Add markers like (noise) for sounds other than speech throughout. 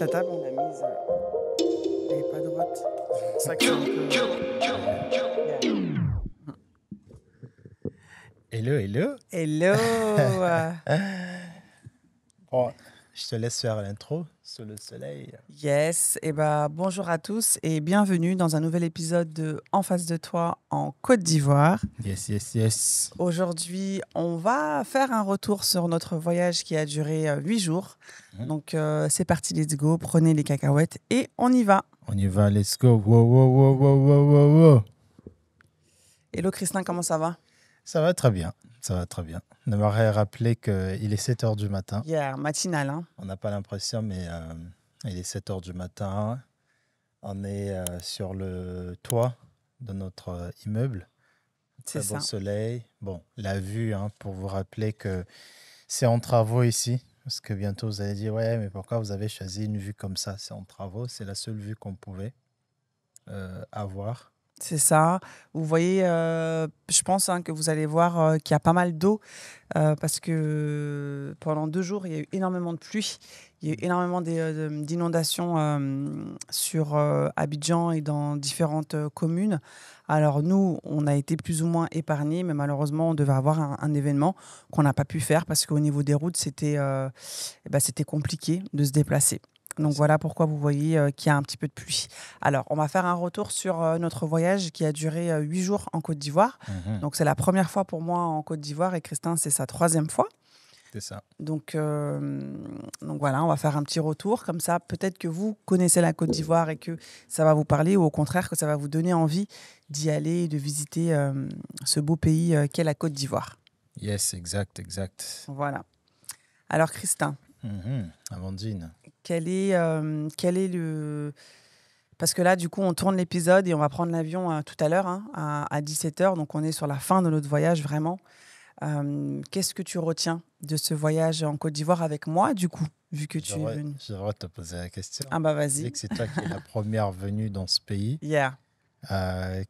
la table, on a mise. Elle euh, n'est pas droite. Ça crée un Hello, hello. Hello. (laughs) laisse faire l'intro sous le soleil. Yes, et eh bien bonjour à tous et bienvenue dans un nouvel épisode de En face de toi en Côte d'Ivoire. Yes, yes, yes. Aujourd'hui, on va faire un retour sur notre voyage qui a duré euh, huit jours. Mhm. Donc euh, c'est parti, let's go, prenez les cacahuètes et on y va. On y va, let's go. Hello Christin, comment ça va Ça va très bien. Ça va très bien. Ne J'aimerais rappeler qu'il est 7 h du matin. Yeah, matinal. Hein. On n'a pas l'impression, mais euh, il est 7 h du matin. On est euh, sur le toit de notre euh, immeuble. C'est ça. Beau soleil. Bon, la vue, hein, pour vous rappeler que c'est en travaux ici. Parce que bientôt, vous allez dire, ouais, mais pourquoi vous avez choisi une vue comme ça C'est en travaux, c'est la seule vue qu'on pouvait euh, avoir. C'est ça. Vous voyez, euh, je pense hein, que vous allez voir euh, qu'il y a pas mal d'eau euh, parce que pendant deux jours, il y a eu énormément de pluie. Il y a eu énormément d'inondations sur Abidjan et dans différentes communes. Alors nous, on a été plus ou moins épargnés, mais malheureusement, on devait avoir un, événement qu'on n'a pas pu faire parce qu'au niveau des routes, c'était eh ben, compliqué de se déplacer. Donc voilà pourquoi vous voyez euh, qu'il y a un petit peu de pluie. Alors, on va faire un retour sur euh, notre voyage qui a duré euh, huit jours en Côte d'Ivoire. Mhm. Donc c'est la première fois pour moi en Côte d'Ivoire et Christin, c'est sa troisième fois. C'est ça. Donc, donc voilà, on va faire un petit retour. Comme ça, peut-être que vous connaissez la Côte d'Ivoire et que ça va vous parler ou au contraire que ça va vous donner envie d'y aller et de visiter ce beau pays qu'est la Côte d'Ivoire. Yes, exact, exact. Voilà. Alors Christin. Mmh. Amandine. Quel est, euh, quel est le. Parce que là, du coup, on tourne l'épisode et on va prendre l'avion euh, tout à l'heure, hein, à, 17h. Donc, on est sur la fin de notre voyage, vraiment. Euh, qu'est-ce que tu retiens de ce voyage en Côte d'Ivoire avec moi, du coup, vu que tu es venue J'aimerais te poser la question. Ah, bah, vas-y. que c'est toi qui es la (laughs) première venue dans ce pays. Yeah.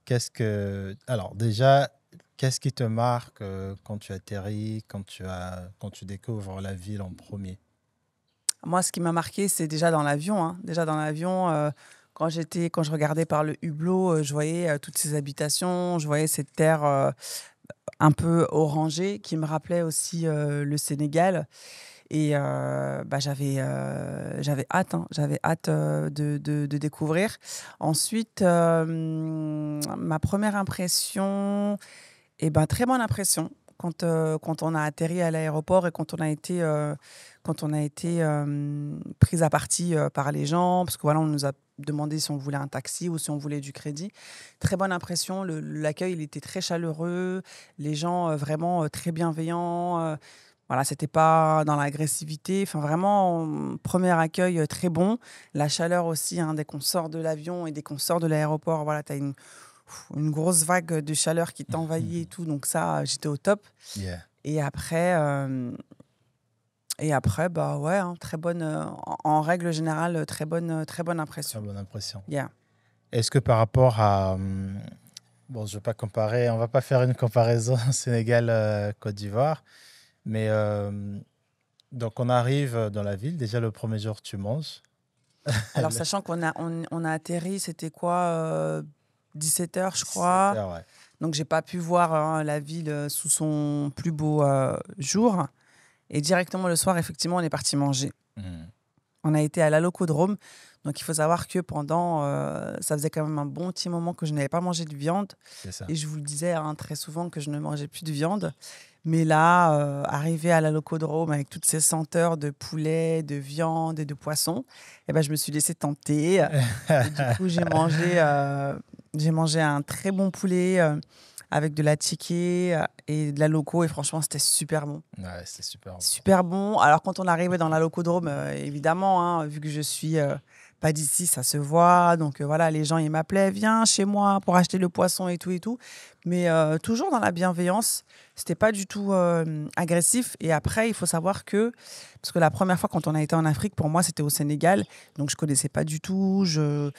qu'est-ce que. Alors, déjà, qu'est-ce qui te marque quand tu atterris, quand tu, as... quand tu découvres la ville en premier moi, ce qui m'a marqué, c'est déjà dans l'avion. Hein. Déjà dans l'avion, euh, quand j'étais, quand je regardais par le hublot, euh, je voyais euh, toutes ces habitations, je voyais cette terre un peu orangée qui me rappelait aussi le Sénégal. Et bah, j'avais, j'avais hâte, hein. j'avais hâte de, découvrir. Ensuite, ma première impression, et eh ben, très bonne impression quand, euh, quand on a atterri à l'aéroport et quand on a été, euh, quand on a été euh, prise à partie par les gens, parce que voilà, on nous a demandé si on voulait un taxi ou si on voulait du crédit. Très bonne impression, l'accueil il était très chaleureux, les gens vraiment très bienveillants. voilà, c'était pas dans l'agressivité. Enfin, vraiment, premier accueil très bon. La chaleur aussi, hein, dès qu'on sort de l'avion et dès qu'on sort de l'aéroport, voilà, tu as une une grosse vague de chaleur qui t'envahit et mhm. tout. Donc ça, j'étais au top. Et après, euh, et après, bah ouais, hein, très bonne, euh, en règle générale, très bonne, très bonne impression. bonne impression. Yeah. Est-ce que par rapport à, euh, bon, je vais pas comparer, on va pas faire une comparaison (laughs) Sénégal-Côte d'Ivoire, mais donc on arrive dans la ville. Déjà le premier jour, tu manges. Alors (laughs) sachant qu'on a, on, on a atterri, c'était quoi 17h, je crois. 17h, ouais. Donc, j'ai pas pu voir hein, la ville euh, sous son plus beau euh, jour. Et directement le soir, effectivement, on est parti manger. Mhm. On a été à la locodrome. Donc, il faut savoir que pendant, euh, ça faisait quand même un bon petit moment que je n'avais pas mangé de viande. Et je vous le disais hein, très souvent que je ne mangeais plus de viande. Mais là, arrivé à la locodrome avec toutes ces senteurs de poulet, de viande et de poisson, et eh ben, je me suis laissé tenter. (laughs) du coup, j'ai mangé. J'ai mangé un très bon poulet euh, avec de la tiki euh, et de la loco. Et franchement, c'était super bon. Ouais, c'était super bon. Super bon. Alors, quand on arrivait dans la locodrome, euh, évidemment, hein, vu que je suis pas d'ici, ça se voit. Donc euh, voilà, les gens, ils m'appelaient, viens chez moi pour acheter le poisson et tout et tout. Mais euh, toujours dans la bienveillance, c'était pas du tout euh, agressif. Et après, il faut savoir que, parce que la première fois quand on a été en Afrique, pour moi, c'était au Sénégal. Donc je connaissais pas du tout, je,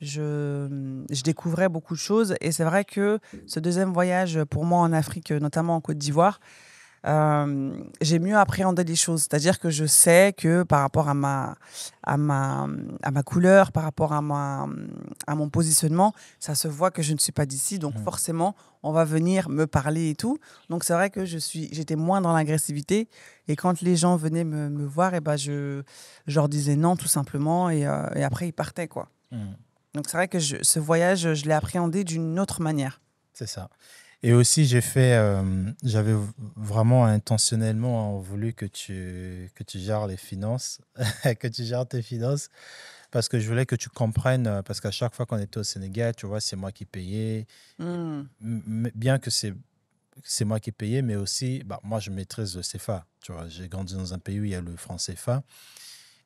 je découvrais beaucoup de choses. Et c'est vrai que ce deuxième voyage pour moi en Afrique, notamment en Côte d'Ivoire, euh, j'ai mieux appréhendé les choses. C'est-à-dire que je sais que par rapport à ma, à ma, à ma couleur, par rapport à, ma, à mon positionnement, ça se voit que je ne suis pas d'ici. Donc mm. forcément, on va venir me parler et tout. Donc c'est vrai que je suis, j'étais moins dans l'agressivité. Et quand les gens venaient me, voir, et eh ben je, leur disais non tout simplement. Et, euh, après, ils partaient. quoi. Mm. Donc c'est vrai que ce voyage, je l'ai appréhendé d'une autre manière. C'est ça. Et aussi, j'ai fait, euh, j'avais vraiment intentionnellement voulu que tu, que tu gères les finances, (laughs) que tu gères tes finances, parce que je voulais que tu comprennes, euh, parce qu'à chaque fois qu'on était au Sénégal, tu vois, c'est moi qui payais, mmh. bien que c'est c'est moi qui payais, mais aussi, bah, moi, je maîtrise le CFA. Tu vois, j'ai grandi dans un pays où il y a le franc CFA.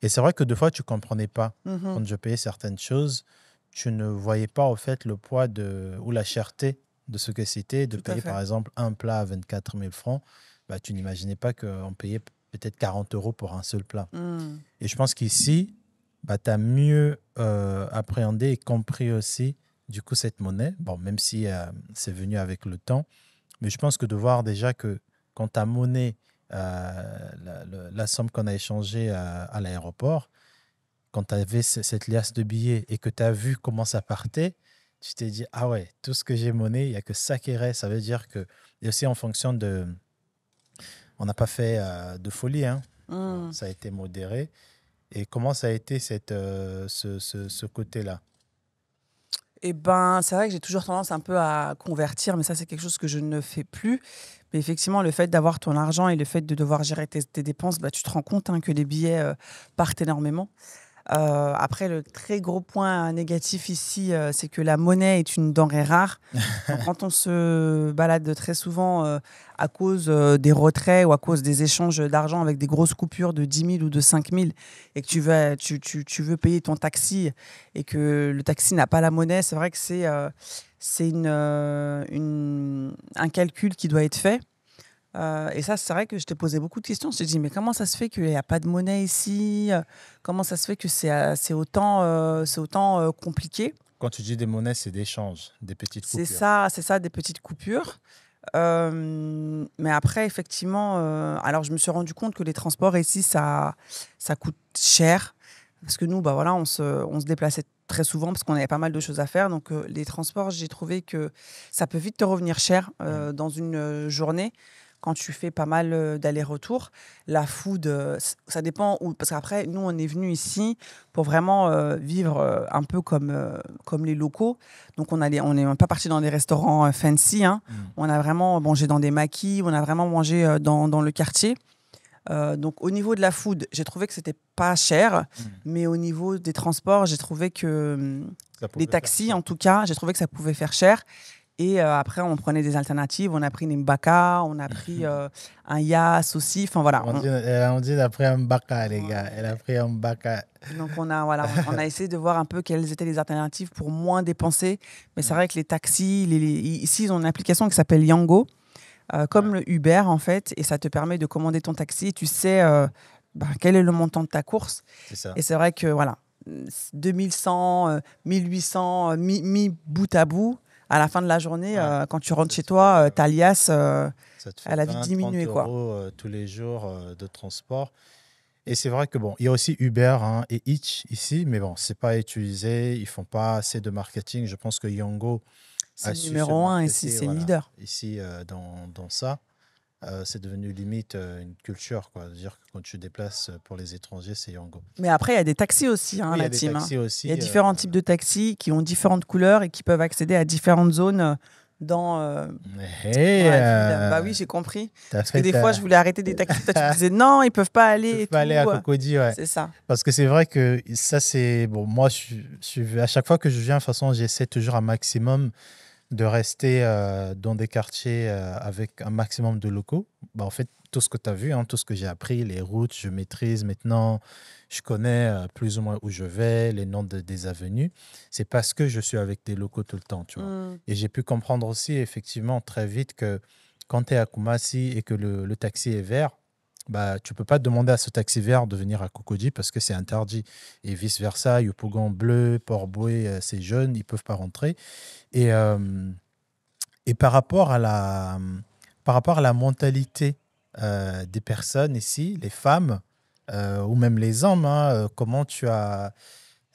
Et c'est vrai que deux fois, tu comprenais pas. Mmh Quand je payais certaines choses, tu ne voyais pas, au fait, le poids de, ou la cherté de ce que c'était de payer par exemple un plat à 24 000 francs. Bah, tu n'imaginais pas qu'on payait peut-être 40 euros pour un seul plat. Hmm. Et je pense qu'ici, bah, tu as mieux euh, appréhendé et compris aussi du coup cette monnaie. Bon, même si euh, c'est venu avec le temps, mais je pense que de voir déjà que quand as monnaie, euh, la, somme qu'on a échangée à, à l'aéroport, quand tu avais cette liasse de billets et que tu as vu comment ça partait, tu t'es dit, ah ouais, tout ce que j'ai monné, il n'y a que ça qui reste. Ça veut dire que, et aussi en fonction de. On n'a pas fait euh, de folie, hein. Mmh. ça a été modéré. Et comment ça a été cette, euh, ce, côté-là eh ben, c'est vrai que j'ai toujours tendance un peu à convertir, mais ça, c'est quelque chose que je ne fais plus. Mais effectivement, le fait d'avoir ton argent et le fait de devoir gérer tes, dépenses, bah, tu te rends compte hein, que les billets euh, partent énormément. Euh, après, le très gros point négatif ici, euh, c'est que la monnaie est une denrée rare. (laughs) quand on se balade très souvent euh, à cause des retraits ou à cause des échanges d'argent avec des grosses coupures de 10 000 ou de 5 000 et que tu veux, tu, tu, tu veux payer ton taxi et que le taxi n'a pas la monnaie, c'est vrai que c'est c'est une, une, un calcul qui doit être fait. Euh, et ça, c'est vrai que je t'ai posé beaucoup de questions. Je t'ai dit, mais comment ça se fait qu'il n'y a pas de monnaie ici Comment ça se fait que c'est euh, autant, euh, autant compliqué Quand tu dis des monnaies, c'est des échanges, des petites coupures. C'est ça, c'est ça, des petites coupures. mais après, effectivement, alors je me suis rendu compte que les transports ici, ça, ça coûte cher. Parce que nous, bah voilà, on se, on se déplaçait très souvent parce qu'on avait pas mal de choses à faire. Donc les transports, j'ai trouvé que ça peut vite te revenir cher mmh. dans une journée quand tu fais pas mal euh, dallers retour la food, euh, ça dépend Parce qu'après, nous, on est venu ici pour vraiment euh, vivre un peu comme, comme les locaux. Donc, on n'est on pas parti dans des restaurants fancy. Hein. Mmh. On a vraiment mangé dans des maquis, on a vraiment mangé dans, dans le quartier. donc au niveau de la food, j'ai trouvé que c'était pas cher, mmh. mais au niveau des transports, j'ai trouvé que les hum, taxis, en tout cas, j'ai trouvé que ça pouvait faire cher. Et euh, après, on prenait des alternatives. On a pris une Mbaka, on a pris mhm. euh, un yas aussi. Enfin, voilà. On, euh, Dit, elle, a Mbaka, les gars. Elle a pris un Mbaka. Donc, on a, voilà, on, a essayé de voir un peu quelles étaient les alternatives pour moins dépenser. Mais c'est vrai que les taxis, ici, ils ont une application qui s'appelle Yango, comme le Uber, en fait. Et ça te permet de commander ton taxi. Tu sais ben, quel est le montant de ta course. Et c'est vrai que, voilà, 2100, 1800, mi bout à bout à la fin de la journée, euh, quand tu rentres chez toi, euh, ta liasse, euh, elle a vite diminué. quoi. tous les jours de transport. Et c'est vrai que bon, il y a aussi Uber hein, et Itch ici, mais bon, c'est pas utilisé, ils font pas assez de marketing. Je pense que Yango. C'est numéro un ici, c'est leader. Ici, dans, dans ça. Euh, c'est devenu limite euh, une culture. Quoi. Dire que quand tu déplaces euh, pour les étrangers, c'est Yango. Mais après, il y a des taxis aussi, la hein, team. il y a hein. différents types de taxis qui ont différentes couleurs et qui peuvent accéder à différentes zones dans. Eh, bah oui, j'ai compris. et des fois, je voulais arrêter des taxis. tu (laughs) disais non, ils peuvent pas aller. Ils peuvent pas aller à Cocody, ouais. C'est ça. Parce que c'est vrai que ça, c'est. Bon, moi, je, à chaque fois que je viens, de façon, j'essaie toujours un maximum de rester euh, dans des quartiers euh, avec un maximum de locaux. Bah, en fait, tout ce que tu as vu, hein, tout ce que j'ai appris, les routes, je maîtrise maintenant, je connais euh, plus ou moins où je vais, les noms des avenues. C'est parce que je suis avec des locaux tout le temps, tu vois. Mmh. Et j'ai pu comprendre aussi, effectivement, très vite que quand tu es à Kumasi et que le, taxi est vert, bah, tu peux pas demander à ce taxi vert de venir à Kokodi parce que c'est interdit. Et vice-versa, Yopougon bleu, Port-Boué, c'est jeune, ils peuvent pas rentrer. Et, euh, et par, rapport à la, par rapport à la mentalité euh, des personnes ici, les femmes euh, ou même les hommes, hein, comment tu as.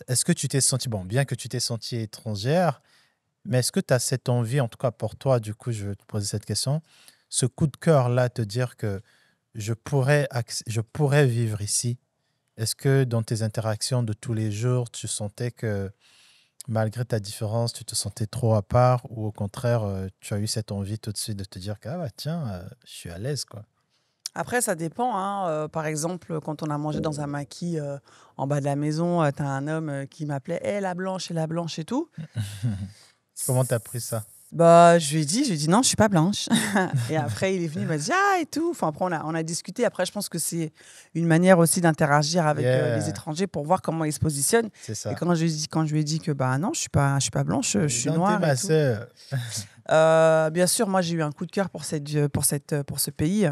Est-ce que tu t'es senti, bon, bien que tu t'es senti étrangère, mais est-ce que tu as cette envie, en tout cas pour toi, du coup, je vais te poser cette question, ce coup de cœur-là, te dire que je pourrais, je pourrais vivre ici Est-ce que dans tes interactions de tous les jours, tu sentais que malgré ta différence, tu te sentais trop à part ou au contraire, euh, tu as eu cette envie tout de suite de te dire que ah bah tiens, euh, je suis à l'aise quoi. Après, ça dépend. Hein, euh, par exemple, quand on a mangé dans un maquis en bas de la maison, tu as un homme qui m'appelait Hé, eh, la blanche et la blanche et tout. (laughs) Comment tu as pris ça bah, je lui ai dit, je lui dit non, je suis pas blanche. (laughs) et après, il est venu, il m'a dit ah et tout. Enfin, après, on a, on a discuté. Après, je pense que c'est une manière aussi d'interagir avec euh, les étrangers pour voir comment ils se positionnent. Et quand je lui ai dit, quand je lui ai dit que bah non, je suis pas, je suis pas blanche, je suis noire. ma euh, bien sûr, moi, j'ai eu un coup de cœur pour cette, euh, pour cette, pour ce pays.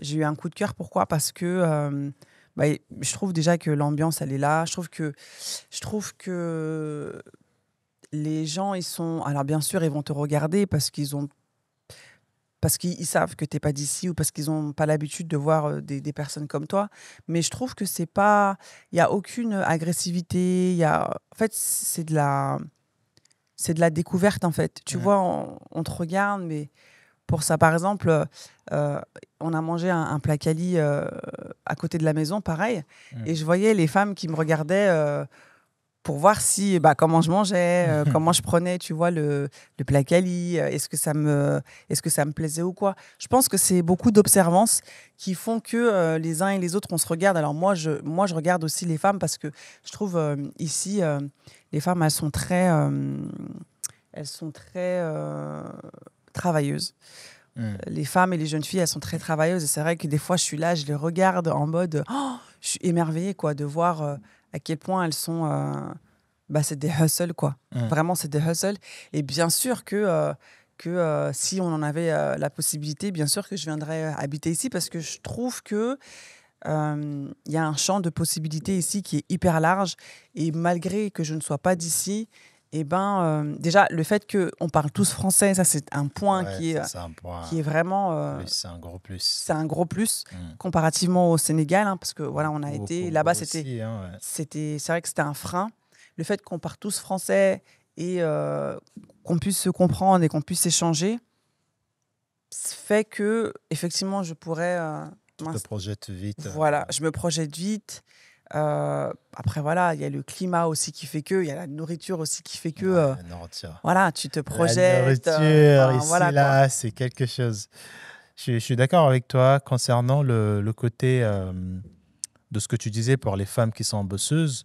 j'ai eu un coup de cœur. Pourquoi Parce que bah, je trouve déjà que l'ambiance, elle est là. Je trouve que, je trouve que les gens, ils sont. Alors, bien sûr, ils vont te regarder parce qu'ils ont. Parce qu'ils savent que tu n'es pas d'ici ou parce qu'ils n'ont pas l'habitude de voir euh, des, personnes comme toi. Mais je trouve que c'est pas. Il n'y a aucune agressivité. Y a... En fait, c'est de la. C'est de la découverte, en fait. Tu vois, on, te regarde, mais pour ça, par exemple, euh, on a mangé un, plat cali euh, à côté de la maison, pareil. Et je voyais les femmes qui me regardaient pour voir si bah, comment je mangeais, euh, (laughs) comment je prenais, tu vois, le, le plat euh, est-ce que ça me est-ce que ça me plaisait ou quoi. Je pense que c'est beaucoup d'observances qui font que euh, les uns et les autres on se regarde. Alors moi je moi je regarde aussi les femmes parce que je trouve ici les femmes elles sont très elles sont très travailleuses. Hmm. Les femmes et les jeunes filles, elles sont très travailleuses. Et c'est vrai que des fois, je suis là, je les regarde en mode, oh, je suis émerveillée quoi, de voir à quel point elles sont. Euh, bah, c'est des hustles, quoi. Mmh. Vraiment, c'est des hustles. Et bien sûr que. Euh, que euh, si on en avait la possibilité, bien sûr que je viendrais habiter ici parce que je trouve que il y a un champ de possibilités ici qui est hyper large et malgré que je ne sois pas d'ici, eh ben, euh, déjà, le fait que on parle tous français, ça, c'est un point, qui, est, qui est vraiment. Euh, c'est un gros plus. C'est un gros plus mm. comparativement au Sénégal, hein, parce que voilà, on a été. Là-bas, c'était. Hein, c'était C'est vrai que c'était un frein. Le fait qu'on parle tous français et euh, qu'on puisse se comprendre et qu'on puisse échanger fait que, effectivement, je pourrais. tu te vite. Voilà, je me projette vite. Euh, après, voilà, il y a le climat aussi qui fait que, il y a la nourriture aussi qui fait que. Euh, voilà, tu te projettes. La euh, nourriture, ici, voilà, là, c'est quelque chose. Je, suis d'accord avec toi concernant le, le côté de ce que tu disais pour les femmes qui sont bosseuses.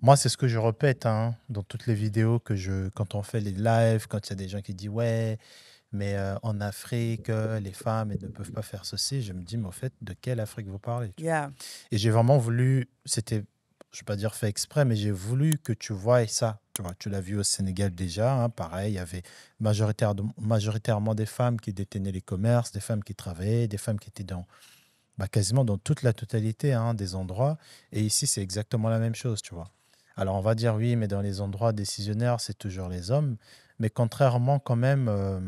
Moi, c'est ce que je répète hein, dans toutes les vidéos que je, quand on fait les lives, quand il y a des gens qui disent ouais, mais en Afrique, les femmes ne peuvent pas faire ceci. Je me dis, mais au fait, de quelle Afrique vous parlez Et j'ai vraiment voulu, c'était, je ne vais pas dire fait exprès, mais j'ai voulu que tu vois ça. Tu, l'as vu au Sénégal déjà, hein, pareil, il y avait majoritairement des femmes qui détenaient les commerces, des femmes qui travaillaient, des femmes qui étaient dans, bah, quasiment dans toute la totalité hein, des endroits. Et ici, c'est exactement la même chose, tu vois. Alors on va dire oui, mais dans les endroits décisionnaires, c'est toujours les hommes. Mais contrairement quand même euh,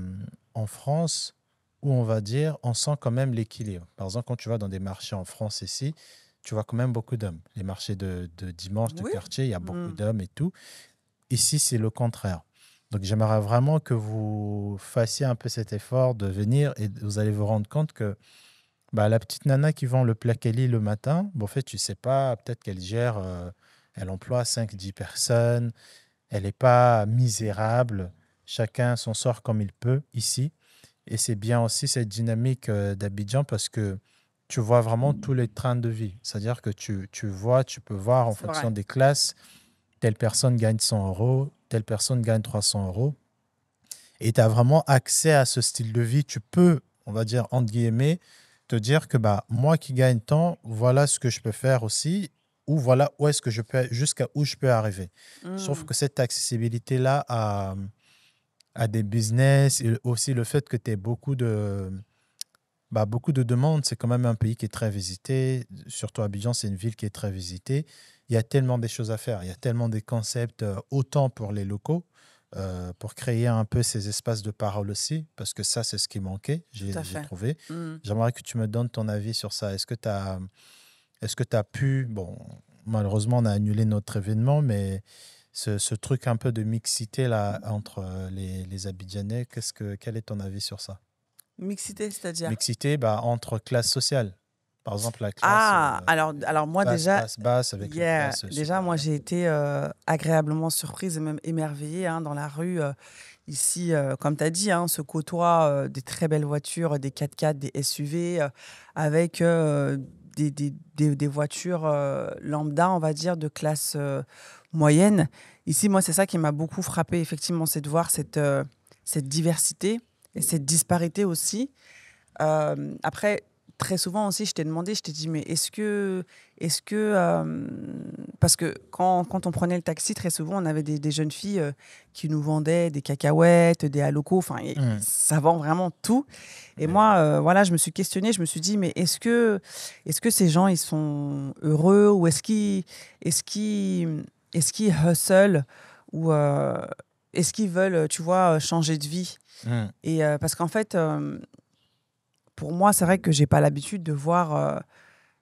en France, où on va dire, on sent quand même l'équilibre. Par exemple, quand tu vas dans des marchés en France ici, tu vois quand même beaucoup d'hommes. Les marchés de, de dimanche, de quartier, il y a beaucoup mm. d'hommes et tout. Ici, c'est le contraire. Donc j'aimerais vraiment que vous fassiez un peu cet effort de venir et vous allez vous rendre compte que bah, la petite nana qui vend le lit le matin, bon, en fait, tu sais pas, peut-être qu'elle gère, euh, elle emploie 5-10 personnes, elle n'est pas misérable. Chacun s'en sort comme il peut ici. Et c'est bien aussi cette dynamique euh, d'Abidjan parce que tu vois vraiment mm. tous les trains de vie. C'est-à-dire que tu, tu, vois, tu peux voir en fonction des classes, telle personne gagne 100 euros, telle personne gagne 300 euros. Et tu as vraiment accès à ce style de vie. Tu peux, on va dire, entre guillemets, te dire que bah, moi qui gagne tant, voilà ce que je peux faire aussi, ou voilà où est-ce que je peux, jusqu'à où je peux arriver. Sauf mm. que cette accessibilité-là à à des business et aussi le fait que tu aies beaucoup de, bah, beaucoup de demandes. C'est quand même un pays qui est très visité. Surtout Abidjan, c'est une ville qui est très visitée. Il y a tellement des choses à faire. Il y a tellement des concepts, euh, autant pour les locaux, euh, pour créer un peu ces espaces de parole aussi, parce que ça, c'est ce qui manquait, j'ai trouvé. Mm. J'aimerais que tu me donnes ton avis sur ça. Est-ce que tu as, est as pu... Bon, malheureusement, on a annulé notre événement, mais ce, ce, truc un peu de mixité là entre euh, les, les Abidjanais. Qu'est-ce que, quel est ton avis sur ça Mixité, c'est-à-dire Mixité bah, entre classes sociales. Par exemple, la ah, classe. Ah, alors, alors moi basse, déjà. avec déjà, moi j'ai été euh, agréablement surprise et même émerveillée hein, dans la rue. ici, comme tu as dit, hein, on se côtoie des très belles voitures, des 4x4, des SUV, avec des, des, voitures lambda, on va dire, de classe moyenne. Ici, moi, c'est ça qui m'a beaucoup frappé, effectivement, c'est de voir cette, euh, cette diversité et cette disparité aussi. Euh, après, très souvent aussi, je t'ai demandé, je t'ai dit, mais est-ce que. Est-ce que euh, parce que quand, on prenait le taxi, très souvent, on avait des, jeunes filles qui nous vendaient des cacahuètes, des halocos, enfin, mmh. ça vend vraiment tout. Et mmh. moi, voilà, je me suis questionnée, je me suis dit, mais est-ce que, est -ce que ces gens, ils sont heureux ou est-ce qu'ils est est-ce qu'ils hustle ou euh, est-ce qu'ils veulent, tu vois, euh, changer de vie hmm. Et euh, parce qu'en fait, pour moi, c'est vrai que j'ai pas l'habitude de voir,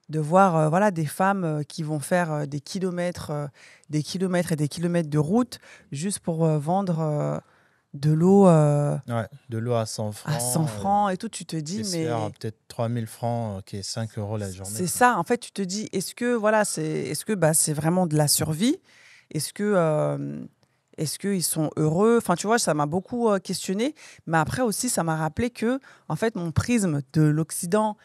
de voir, voilà, des femmes qui vont faire des kilomètres, des kilomètres et des kilomètres de route juste pour vendre de l'eau. de l'eau à 100 francs. À 100 francs et tout, tu te dis, mais. Hein, peut-être 3000 francs, qui est 5 euros la journée. C'est ça, en fait, tu te dis, est-ce que, voilà, c'est, est-ce que bah, c'est vraiment de la survie est-ce que est-ce qu'ils sont heureux Enfin, tu vois, ça m'a beaucoup questionné. Mais après aussi, ça m'a rappelé que, en fait, mon prisme de l'Occident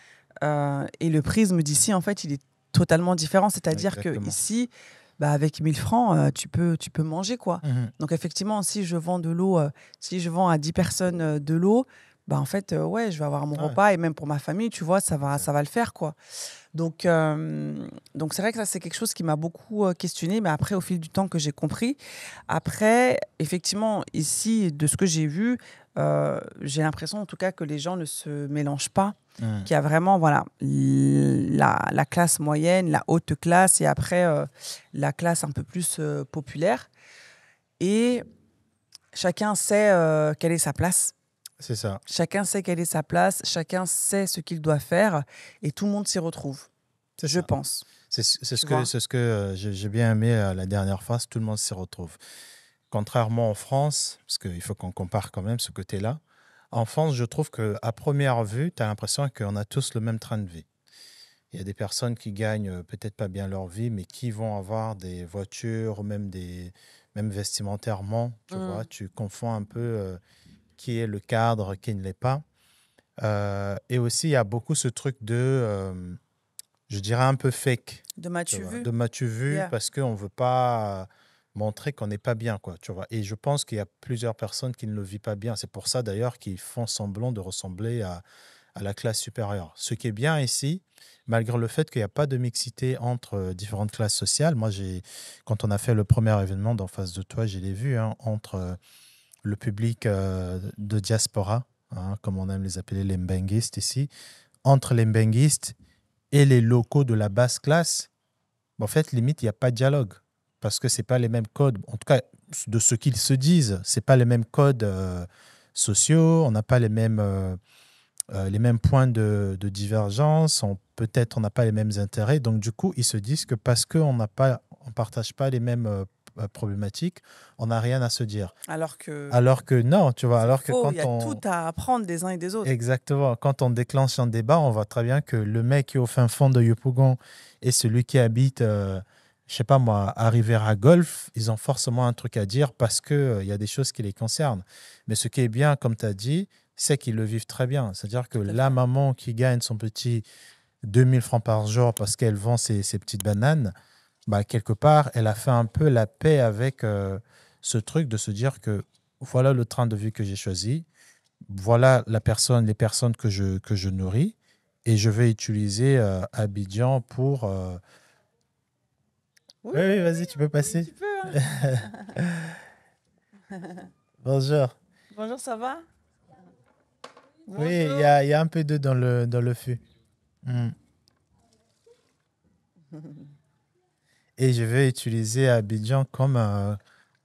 et le prisme d'ici, en fait, il est totalement différent. C'est-à-dire que ici, bah, avec 1000 francs, tu, peux, tu peux manger, quoi. Mmh Donc, effectivement, si je vends de l'eau, si je vends à 10 personnes de l'eau, bah, en fait, ouais, je vais avoir mon repas. Et même pour ma famille, tu vois, ça va, ça va le faire, quoi. Donc, euh, donc c'est vrai que ça, c'est quelque chose qui m'a beaucoup euh, questionné, mais après, au fil du temps que j'ai compris. Après, effectivement, ici, de ce que j'ai vu, euh, j'ai l'impression, en tout cas, que les gens ne se mélangent pas. Qu'il y a vraiment, voilà, la, classe moyenne, la haute classe, et après, la classe un peu plus populaire. Et chacun sait quelle est sa place c'est ça. Chacun sait quelle est sa place, chacun sait ce qu'il doit faire et tout le monde s'y retrouve. Je pense. C'est ce, que, ce que euh, j'ai bien aimé à euh, la dernière phrase, tout le monde s'y retrouve. Contrairement en France, parce qu'il faut qu'on compare quand même ce côté-là, en France, je trouve qu'à première vue, tu as l'impression qu'on a tous le même train de vie. Il y a des personnes qui gagnent euh, peut-être pas bien leur vie, mais qui vont avoir des voitures, même, des, même vestimentairement. Tu mmh. vois, tu confonds un peu qui est le cadre, qui ne l'est pas. Euh, et aussi, il y a beaucoup ce truc de, euh, je dirais, un peu fake. De m'as-tu vu De m'as-tu vu Parce qu'on ne veut pas euh, montrer qu'on n'est pas bien, quoi, tu vois. Et je pense qu'il y a plusieurs personnes qui ne le vivent pas bien. C'est pour ça, d'ailleurs, qu'ils font semblant de ressembler à, à la classe supérieure. Ce qui est bien ici, malgré le fait qu'il n'y a pas de mixité entre différentes classes sociales, moi, j'ai, quand on a fait le premier événement d'en face de toi, je l'ai vu, hein, entre le public euh, de diaspora, hein, comme on aime les appeler les mbenguistes ici, entre les mbenguistes et les locaux de la basse classe, en fait, limite, il n'y a pas de dialogue parce que ce pas les mêmes codes, en tout cas de ce qu'ils se disent, ce pas les mêmes codes euh, sociaux, on n'a pas les mêmes, euh, les mêmes points de, de divergence, peut-être on n'a pas les mêmes intérêts. Donc du coup, ils se disent que parce qu'on n'a pas, on partage pas les mêmes euh, problématique, on n'a rien à se dire. Alors que. Alors que non, tu vois. Alors que on... Il y a tout à apprendre des uns et des autres. Exactement. Quand on déclenche un débat, on voit très bien que le mec qui est au fin fond de Yopougon et celui qui habite. Euh, je sais pas moi, à Golf, ils ont forcément un truc à dire parce qu'il euh, y a des choses qui les concernent. Mais ce qui est bien, comme tu as dit, c'est qu'ils le vivent très bien. C'est-à-dire que la maman qui gagne son petit 2000 francs par jour parce qu'elle vend ses petites bananes, bah, quelque part, elle a fait un peu la paix avec euh, ce truc de se dire que voilà le train de vie que j'ai choisi, voilà la personne, les personnes que je, que je nourris, et je vais utiliser euh, Abidjan pour... Euh, oui, oui vas-y, tu peux passer. Hein. (laughs) Bonjour. Bonjour, ça va Oui, il y a, un peu d'eux dans le, dans le fût. (laughs) et je vais utiliser Abidjan comme, euh,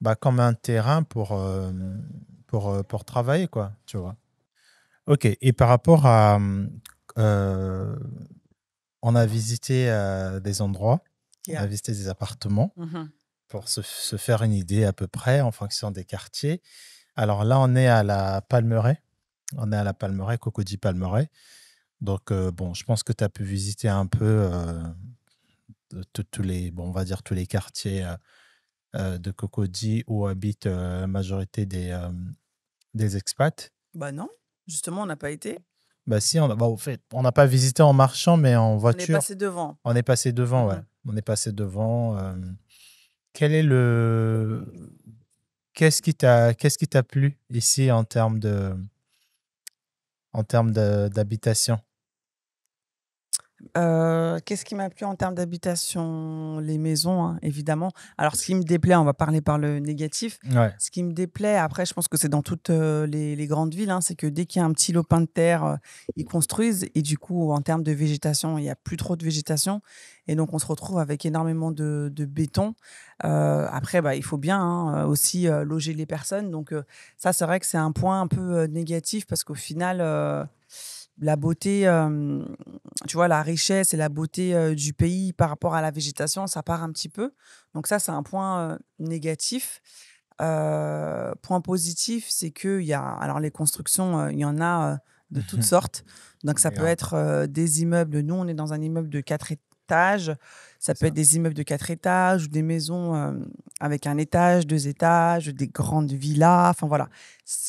bah, comme un terrain pour, euh, pour, euh, pour travailler, quoi, tu vois. Ok, et par rapport à... on a visité des endroits, on a visité des appartements mm-hmm. pour se, faire une idée à peu près en fonction des quartiers. Alors là, on est à la Palmeraie. On est à la Palmeraie, Cocody Palmeraie. Donc, bon, je pense que tu as pu visiter un peu tous les, bon, on va dire tous les quartiers euh, euh, de Cocody où habitent euh, la majorité des, des expats Bah non, justement, on n'a pas été. Bah si, on bah, n'a fait, pas visité en marchant, mais en voiture. On est passé devant. On est passé devant, ouais. On est passé devant. quel est le qu'est-ce qui t'a qu'est-ce qui t'a plu ici en termes de en termes d'habitation euh, qu'est-ce qui m'a plu en termes d'habitation Les maisons, hein, évidemment. Alors, ce qui me déplaît, on va parler par le négatif. Ce qui me déplaît, après, je pense que c'est dans toutes euh, les, grandes villes, hein, c'est que dès qu'il y a un petit lopin de terre, euh, ils construisent. Et du coup, en termes de végétation, il n'y a plus trop de végétation. Et donc, on se retrouve avec énormément de, béton. après, bah, il faut bien hein, aussi loger les personnes. Donc, ça, c'est vrai que c'est un point un peu négatif parce qu'au final la beauté, tu vois, la richesse et la beauté du pays par rapport à la végétation, ça part un petit peu. Donc ça, c'est un point négatif. point positif, c'est qu'il y a, alors les constructions, il y en a de mmh toutes sortes. Donc ça peut être des immeubles. Nous, on est dans un immeuble de quatre étages. Ça peut être des immeubles de quatre étages ou des maisons avec un étage, deux étages, des grandes villas. Enfin voilà,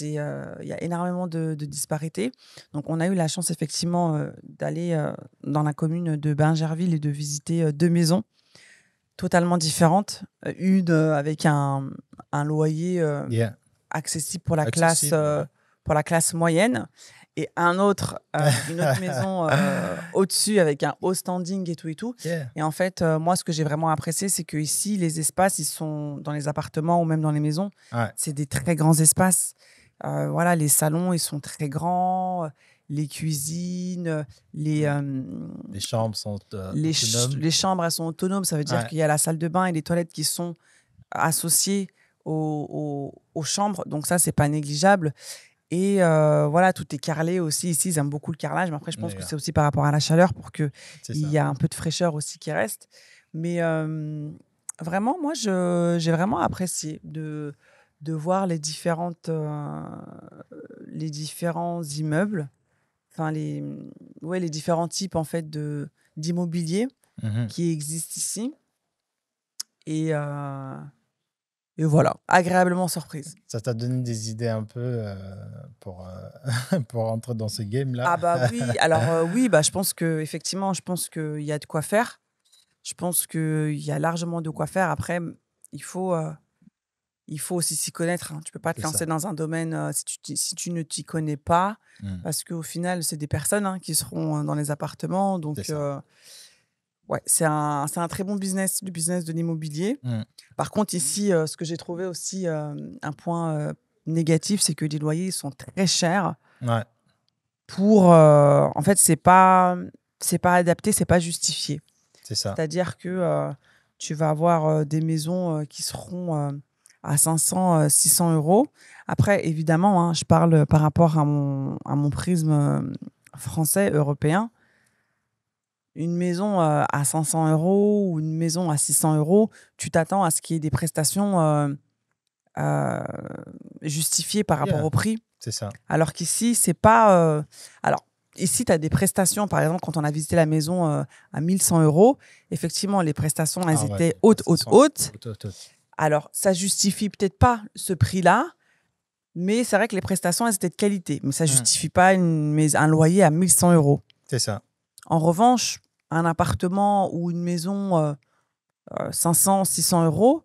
il y a énormément de, de, disparités. Donc on a eu la chance effectivement d'aller dans la commune de Bingerville et de visiter deux maisons totalement différentes. Une avec un, un loyer accessible pour la classe. pour la classe moyenne et un autre, euh, (laughs) une autre maison euh, au-dessus avec un haut standing et tout et tout. Et en fait, euh, moi, ce que j'ai vraiment apprécié, c'est que ici, les espaces, ils sont dans les appartements ou même dans les maisons. C'est des très grands espaces. voilà, les salons, ils sont très grands. Les cuisines, les mm. les chambres sont les, les, chambres, elles sont autonomes. Ça veut dire qu'il y a la salle de bain et les toilettes qui sont associées aux, aux, aux chambres. Donc ça, c'est pas négligeable. Et euh, voilà, tout est carrelé aussi. Ici, ils aiment beaucoup le carrelage, mais après, je pense que c'est aussi par rapport à la chaleur pour qu'il y ait un peu de fraîcheur aussi qui reste. Mais vraiment, moi, j'ai vraiment apprécié de, de voir les, différentes, euh, les différents immeubles, enfin, les, ouais, les différents types en fait d'immobilier mmh qui existent ici. Et. Euh, et voilà, agréablement surprise. Ça t'a donné des idées un peu euh, pour, entrer euh, (laughs) pour dans ce game-là Ah bah oui, (laughs) alors euh, oui, bah, je pense que effectivement, je pense qu'il y a de quoi faire. Je pense qu'il y a largement de quoi faire. Après, il faut, il faut aussi s'y connaître. Tu hein. Tu peux pas te lancer dans un domaine si, tu, si tu ne t'y connais pas, mmh. parce qu'au final, c'est des personnes hein, qui seront dans les appartements. Donc, c'est un, très bon business, le business de l'immobilier. Mmh. Par contre, ici, euh, ce que j'ai trouvé aussi euh, un point euh, négatif, c'est que les loyers sont très chers. Pour, en fait, c'est pas, pas adapté, c'est pas justifié. C'est ça. C'est-à-dire que tu vas avoir des maisons qui seront à 500, 600 euros. Après, évidemment, hein, je parle par rapport à mon, à mon prisme français, européen une maison à 500 euros ou une maison à 600 euros, tu t'attends à ce qu'il y ait des prestations justifiées par rapport au prix. C'est ça. Alors qu'ici, c'est pas. Alors, ici, tu as des prestations. Par exemple, quand on a visité la maison à 1100 euros, effectivement, les prestations, elles ah étaient hautes, hautes, hautes, Alors, ça justifie peut-être pas ce prix-là, mais c'est vrai que les prestations, elles étaient de qualité. Mais ça mmh. justifie pas un loyer à 1100 euros. C'est ça. En revanche, un appartement ou une maison 500, euh, 600 euh, euros,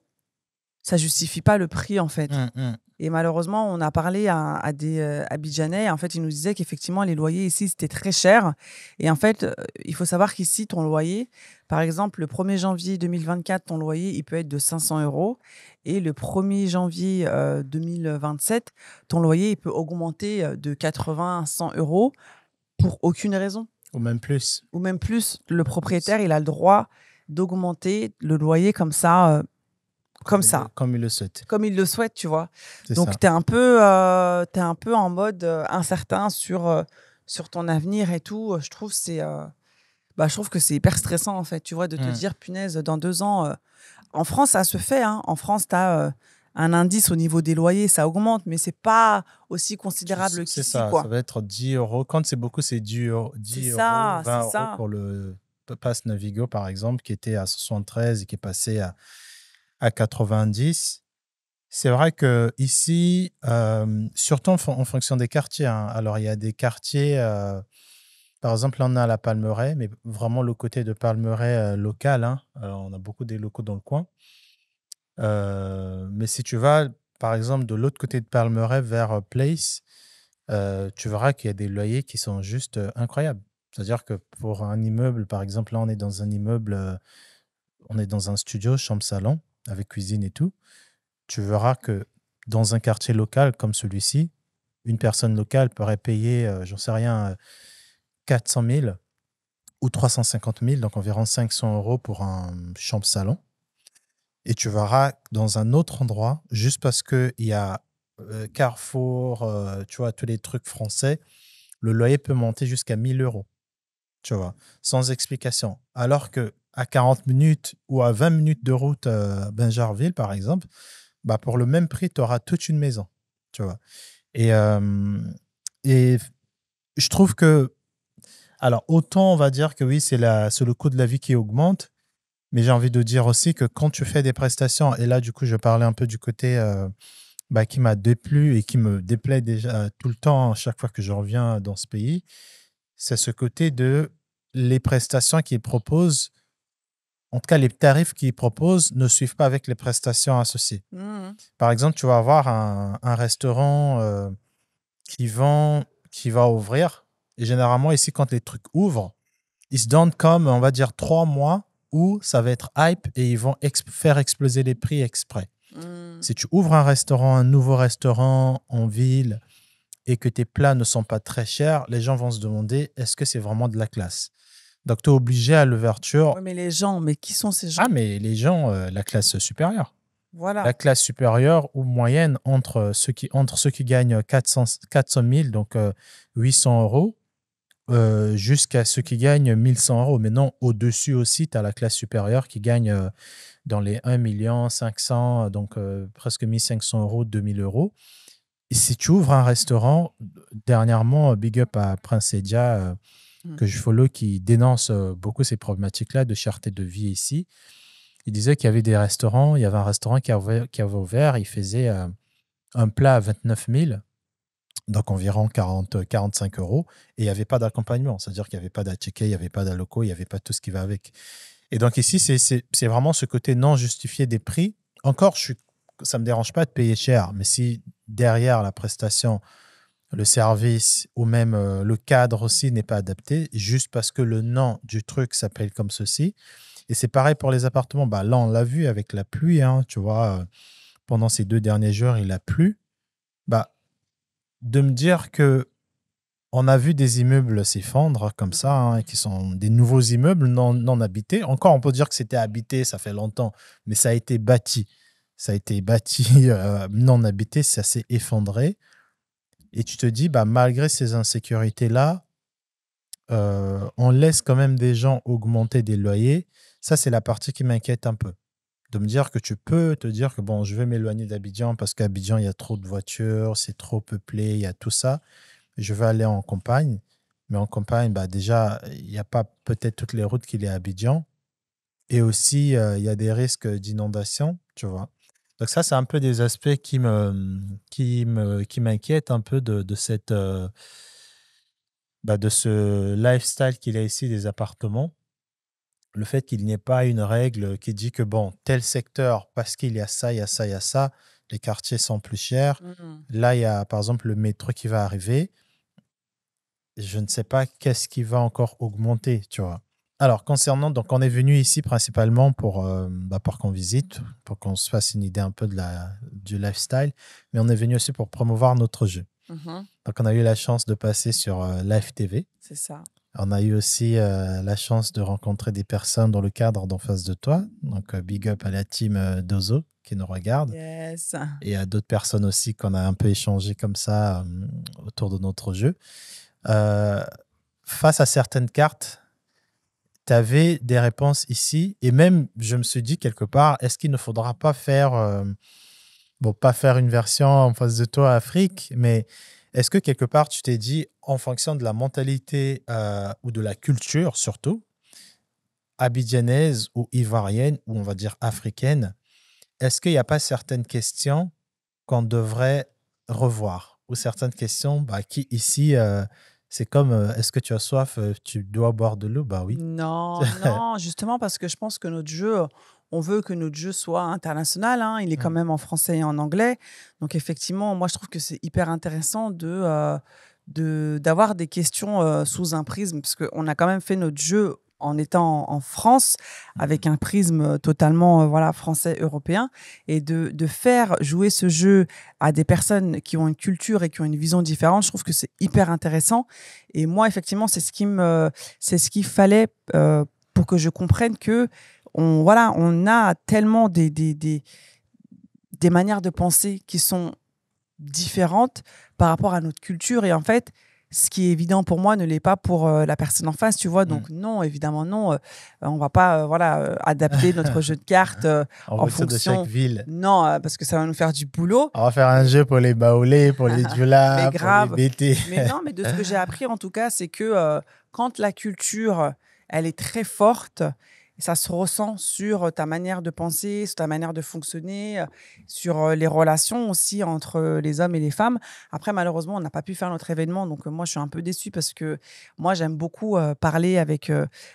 ça justifie pas le prix en fait. Mmh, mmh. Et malheureusement, on a parlé à, des euh, Abidjanais. En fait, ils nous disaient qu'effectivement, les loyers ici, c'était très cher. Et en fait, il faut savoir qu'ici, ton loyer, par exemple, le 1er janvier 2024, ton loyer, il peut être de 500 euros. Et le 1er janvier 2027, ton loyer, il peut augmenter de 80 à 100 euros pour aucune raison. Ou même plus. Ou même plus, le propriétaire, il a le droit d'augmenter le loyer comme ça. Euh, comme, ça. comme il le souhaite. Comme il le souhaite, tu vois. Donc, tu es, un peu, euh, es un peu en mode euh, incertain sur, sur ton avenir et tout. Je trouve, c'est bah, je trouve que c'est hyper stressant, en fait, tu vois, de te mmh. dire, punaise, dans deux ans. en France, ça se fait. Hein. En France, tu as un indice au niveau des loyers, ça augmente, mais ce n'est pas aussi considérable que C'est ça, ça va être 10 euros. Quand c'est beaucoup, c'est 10 euros, 10 20 pour le Pass Navigo, par exemple, qui était à 73 et qui est passé à, à 90. C'est vrai que ici, euh, surtout en, fonction des quartiers. Hein. Alors, il y a des quartiers, euh, par exemple, on a la Palmeraie, mais vraiment le côté de Palmeraie euh, local. Hein. on a beaucoup des locaux dans le coin. Euh, mais si tu vas, par exemple, de l'autre côté de Palmeret vers euh, Place, euh, tu verras qu'il y a des loyers qui sont juste incroyables. C'est-à-dire que pour un immeuble, par exemple, là, on est dans un immeuble, on est dans un studio, chambre-salon, avec cuisine et tout. Tu verras que dans un quartier local comme celui-ci, une personne locale pourrait payer, j'en sais rien, 400 000 ou 350 000, donc environ 500 euros pour un chambre-salon et tu verras dans un autre endroit, juste parce qu'il y a euh, Carrefour, euh, tu vois, tous les trucs français, le loyer peut monter jusqu'à 1000 euros, tu vois, sans explication. Alors que à 40 minutes ou à 20 minutes de route à euh, Benjarville, par exemple, bah pour le même prix, tu auras toute une maison, tu vois. Et, et je trouve que, alors, autant on va dire que oui, c'est le coût de la vie qui augmente, mais j'ai envie de dire aussi que quand tu fais des prestations, et là, du coup, je parlais un peu du côté euh, bah, qui m'a déplu et qui me déplaît déjà tout le temps, chaque fois que je reviens dans ce pays, c'est ce côté de les prestations qu'ils proposent, en tout cas, les tarifs qu'ils proposent ne suivent pas avec les prestations associées. Mmh Par exemple, tu vas avoir un, restaurant euh, qui, qui va ouvrir. Et généralement, ici, quand les trucs ouvrent, ils se donnent comme, on va dire, trois mois ou ça va être hype et ils vont faire exploser les prix exprès. Hmm. Si tu ouvres un restaurant, un nouveau restaurant en ville et que tes plats ne sont pas très chers, les gens vont se demander est-ce que c'est vraiment de la classe Donc tu es obligé à l'ouverture. mais les gens, mais qui sont ces gens Ah, mais les gens, euh, la classe supérieure. Voilà. La classe supérieure ou moyenne entre ceux qui, entre ceux qui gagnent 400, 400 000, donc 800 euh, euros, euh, jusqu'à ceux qui gagnent 1100 euros. Mais non, au-dessus aussi, tu as la classe supérieure qui gagne euh, dans les 1 million 500, donc euh, presque 1500 euros, 2000 euros. Et si tu ouvres un restaurant, dernièrement, big up à Prince Edia, mmh. que je follow, qui dénonce beaucoup ces problématiques-là de cherté de vie ici. Il disait qu'il y avait des restaurants, il y avait un restaurant qui avait, qui avait ouvert, il faisait un plat à 29 000 donc environ 40, 45 euros, et il n'y avait pas d'accompagnement, c'est-à-dire qu'il n'y avait pas d'attiquet, il n'y avait pas d'alloco, il n'y avait pas tout ce qui va avec. Et donc ici, c'est vraiment ce côté non justifié des prix. Encore, je suis, ça ne me dérange pas de payer cher, mais si derrière la prestation, le service ou même euh, le cadre aussi n'est pas adapté, juste parce que le nom du truc s'appelle comme ceci. Et c'est pareil pour les appartements. Bah, là, on l'a vu avec la pluie, hein, tu vois, euh, pendant ces deux derniers jours, il a plu. Bah, de me dire que on a vu des immeubles s'effondrer comme ça, hein, qui sont des nouveaux immeubles non, habités. Encore, on peut dire que c'était habité, ça fait longtemps, mais ça a été bâti. Ça a été bâti (laughs) euh, non habité, ça s'est effondré. Et tu te dis, bah, malgré ces insécurités-là, euh, on laisse quand même des gens augmenter des loyers. Ça, c'est la partie qui m'inquiète un peu de me dire que tu peux te dire que bon, je vais m'éloigner d'Abidjan parce qu'Abidjan, il y a trop de voitures, c'est trop peuplé, il y a tout ça. Je vais aller en campagne. Mais en campagne, bah, déjà, il n'y a pas peut-être toutes les routes qu'il y a à Abidjan. Et aussi, euh, il y a des risques d'inondation, tu vois. Donc ça, c'est un peu des aspects qui me qui me qui m'inquiètent un peu de, cette euh, bah, de ce lifestyle qu'il a ici des appartements le fait qu'il n'y ait pas une règle qui dit que, bon, tel secteur, parce qu'il y a ça, il y a ça, il y a ça, les quartiers sont plus chers. Mmh. Là, il y a, par exemple, le métro qui va arriver. Je ne sais pas qu'est-ce qui va encore augmenter, tu vois. Alors, concernant, donc, on est venu ici principalement pour, euh, bah, qu'on visite, pour qu'on se fasse une idée un peu de la, du lifestyle, mais on est venu aussi pour promouvoir notre jeu. Mmh donc, on a eu la chance de passer sur euh, Live TV. C'est ça. On a eu aussi euh, la chance de rencontrer des personnes dans le cadre d'en face de toi. Donc, euh, big up à la team euh, d'Ozo qui nous regarde. Et à d'autres personnes aussi qu'on a un peu échangé comme ça autour de notre jeu. face à certaines cartes, tu avais des réponses ici. Et même, je me suis dit quelque part, est-ce qu'il ne faudra pas faire, bon, pas faire une version en face de toi Afrique, mais est-ce que quelque part, tu t'es dit, en fonction de la mentalité euh, ou de la culture surtout, abidjanaise ou ivoirienne, ou on va dire africaine, est-ce qu'il n'y a pas certaines questions qu'on devrait revoir ou certaines questions bah, qui ici euh, c'est comme, euh, est-ce que tu as soif euh, Tu dois boire de l'eau Bah oui. (laughs) Non, justement parce que je pense que notre jeu, on veut que notre jeu soit international. Hein. Il est quand mmh. même en français et en anglais. Donc effectivement, moi je trouve que c'est hyper intéressant de euh, d'avoir des questions sous un prisme, parce qu'on a quand même fait notre jeu en étant en, France mmh. avec un prisme euh, totalement euh, voilà français européen et de, de, faire jouer ce jeu à des personnes qui ont une culture et qui ont une vision différente je trouve que c'est hyper intéressant et moi effectivement c'est ce qui me c'est ce qu'il fallait euh, pour que je comprenne que on voilà on a tellement des des, des, des manières de penser qui sont différentes par rapport à notre culture et en fait ce qui est évident pour moi ne l'est pas pour euh, la personne en face, tu vois. Donc mm. non, évidemment non, euh, on va pas euh, voilà adapter (laughs) notre jeu de cartes en, fonction de chaque ville. Non, parce que ça va nous faire du boulot. On va faire un jeu pour les baoulés, pour les (laughs) djoulas, pour les bêtés. mais non, mais de ce que j'ai appris en tout cas, c'est que quand la culture elle est très forte, ça se ressent sur ta manière de penser, sur ta manière de fonctionner, sur les relations aussi entre les hommes et les femmes. Après, malheureusement, on n'a pas pu faire notre événement. Donc, moi, je suis un peu déçue parce que moi, j'aime beaucoup parler avec,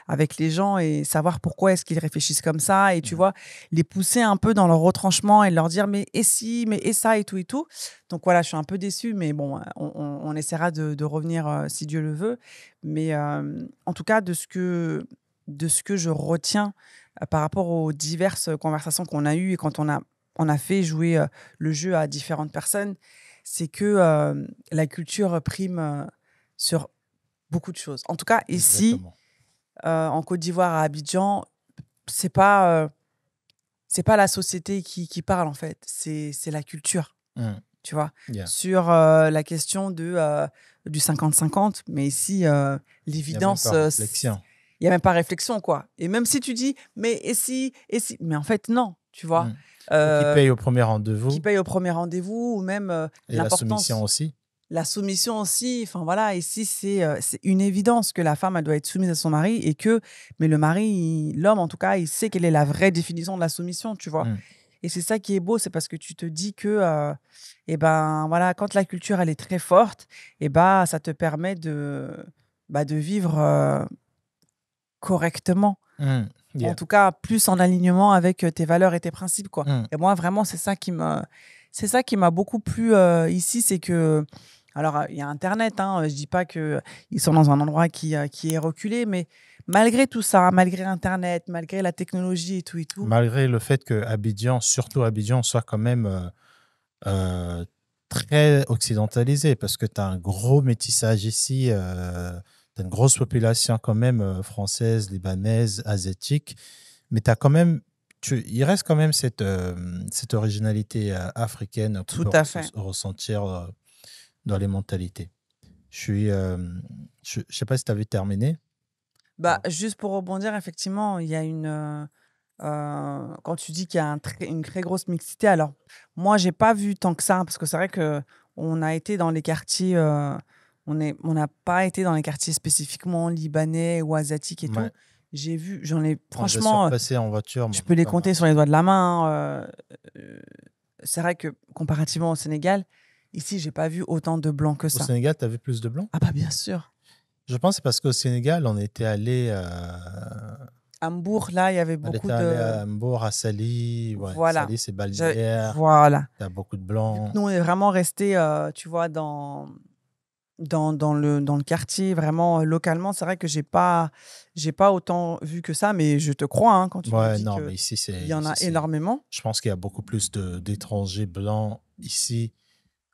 avec les gens et savoir pourquoi est-ce qu'ils réfléchissent comme ça. Et tu mmh. vois, les pousser un peu dans leur retranchement et leur dire, mais et si, mais et ça, et tout, et tout. Donc, voilà, je suis un peu déçue, mais bon, on, essaiera de, revenir si Dieu le veut. Mais en tout cas, de ce que de ce que je retiens euh, par rapport aux diverses euh, conversations qu'on a eues et quand on a, on a fait jouer euh, le jeu à différentes personnes, c'est que la culture prime sur beaucoup de choses. En tout cas, ici, en Côte d'Ivoire, à Abidjan, c'est pas pas la société qui, parle en fait, c'est la culture. Mmh. Tu vois, sur la question de, du 50-50, mais ici, l'évidence il n'y a même pas réflexion, quoi. Et même si tu dis, mais et si, et si, mais en fait, non, tu vois. qui mm. euh, paye au premier rendez-vous. Qui paye au premier rendez-vous, ou même euh, la soumission aussi. La soumission aussi, enfin voilà, ici euh, c'est une évidence que la femme elle doit être soumise à son mari et que, mais le mari, l'homme en tout cas, il sait quelle est la vraie définition de la soumission, tu vois. Mm. Et c'est ça qui est beau, c'est parce que tu te dis que, eh ben voilà, quand la culture elle est très forte, eh ben ça te permet de, bah, de vivre correctement. Mmh. En tout cas, plus en alignement avec euh, tes valeurs et tes principes. Quoi. Mmh. Et moi, vraiment, c'est ça qui m'a, c'est ça qui m'a beaucoup plu euh, ici, c'est que, alors, il y a Internet. Hein, je dis pas que ils sont dans un endroit qui, euh, qui est reculé, mais malgré tout ça, malgré Internet, malgré la technologie et tout et tout. Malgré le fait que Abidjan, surtout Abidjan, soit quand même très occidentalisé, parce que tu as un gros métissage ici tu une grosse population quand même euh, française, libanaise, asiatique, mais tu as quand même tu, il reste quand même cette, euh, cette originalité euh, africaine tout à fait. ressentir dans les mentalités. Je suis, je, sais pas si tu avais terminé. Bah, juste pour rebondir, effectivement, il y a une. quand tu dis qu'il y a une très grosse mixité, alors moi, j'ai pas vu tant que ça, parce que c'est vrai que on a été dans les quartiers on n'a on pas été dans les quartiers spécifiquement libanais ou asiatiques et tout. J'ai vu, j'en ai franchement. Euh, passé en voiture. Je peux les compter sur les doigts de la main. Hein, euh, euh, c'est vrai que comparativement au Sénégal, ici, j'ai pas vu autant de blancs que ça. Au Sénégal, tu avais plus de blancs Ah, bah bien sûr. Je pense que c'est parce qu'au Sénégal, on était allé à. Hambourg, là, il y avait beaucoup de. À Hambourg, à Sali, voilà. Sali, c'est balnéaire. Voilà. Il y a beaucoup de blancs. Nous, on est vraiment resté, tu vois, dans, dans, dans, le, dans le quartier, vraiment euh, localement, c'est vrai que j'ai pas j'ai pas autant vu que ça, mais je te crois hein, quand tu me dis non, mais ici, il y en a énormément. Je pense qu'il y a beaucoup plus d'étrangers blancs ici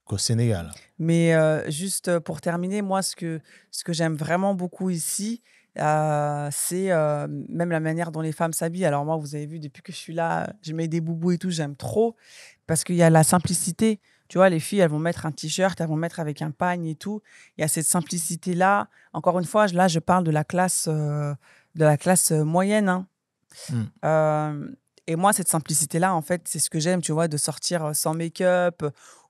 qu'au Sénégal. Mais euh, juste euh, pour terminer, moi, ce que, ce que j'aime vraiment beaucoup ici, c'est même la manière dont les femmes s'habillent. Alors moi, vous avez vu, depuis que je suis là, je mets des boubous et tout, j'aime trop, parce qu'il y a la simplicité. Tu vois, les filles, elles vont mettre un t-shirt, elles vont mettre avec un pagne et tout. Il y a cette simplicité-là. Encore une fois, là, je parle de la classe, euh, de la classe euh, moyenne. Hein. Hmm. Euh, et moi, cette simplicité-là, en fait, c'est ce que j'aime, tu vois, de sortir sans make-up,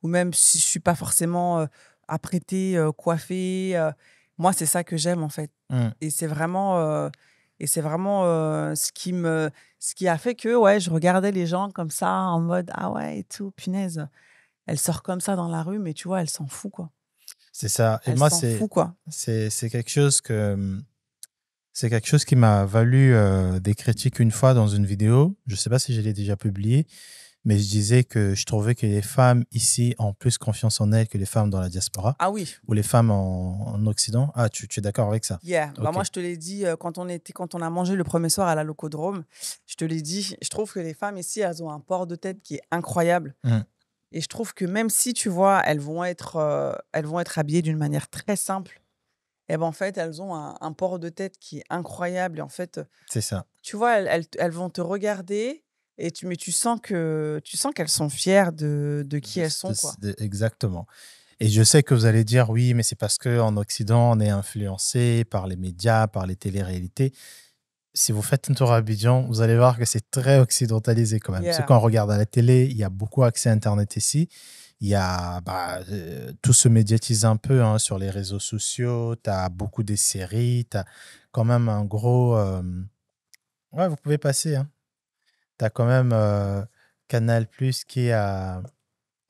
ou même si je suis pas forcément apprêtée, coiffée. moi, c'est ça que j'aime, en fait. Hmm. Et c'est vraiment... Et c'est vraiment ce qui me, ce qui a fait que ouais, je regardais les gens comme ça en mode ah ouais et tout, punaise elle sort comme ça dans la rue, mais tu vois, elle s'en fout, quoi. C'est ça. Et moi, c'est, c'est, quelque chose que. C'est quelque chose qui m'a valu euh, des critiques une fois dans une vidéo. Je ne sais pas si je l'ai déjà publié, mais je disais que je trouvais que les femmes ici ont plus confiance en elles que les femmes dans la diaspora. Ah oui. Ou les femmes en, Occident. Ah, tu, es d'accord avec ça Yeah. Bah, moi, je te l'ai dit euh, quand on, était, quand on a mangé le premier soir à la Locodrome. Je te l'ai dit, je trouve que les femmes ici, elles ont un port de tête qui est incroyable. Mmh. Et je trouve que même si, tu vois, elles vont être, euh, elles vont être habillées d'une manière très simple, et eh ben en fait, elles ont un, port de tête qui est incroyable. Et en fait, euh, c'est ça. Tu vois, elles, elles, vont te regarder. Et tu, mais tu sens que tu sens qu'elles sont fières de, de qui elles sont. Exactement. Et je sais que vous allez dire oui, mais c'est parce qu'en Occident, on est influencé par les médias, par les téléréalités. réalités si vous faites un tour à Abidjan, vous allez voir que c'est très occidentalisé quand même. C'est Parce quand on regarde à la télé, il y a beaucoup accès à Internet ici. Il y a bah, euh, tout se médiatise un peu hein, sur les réseaux sociaux. Tu as beaucoup des séries. Tu as quand même un gros. Euh, ouais, vous pouvez passer. Hein. Tu as quand même euh, Canal Plus qui a,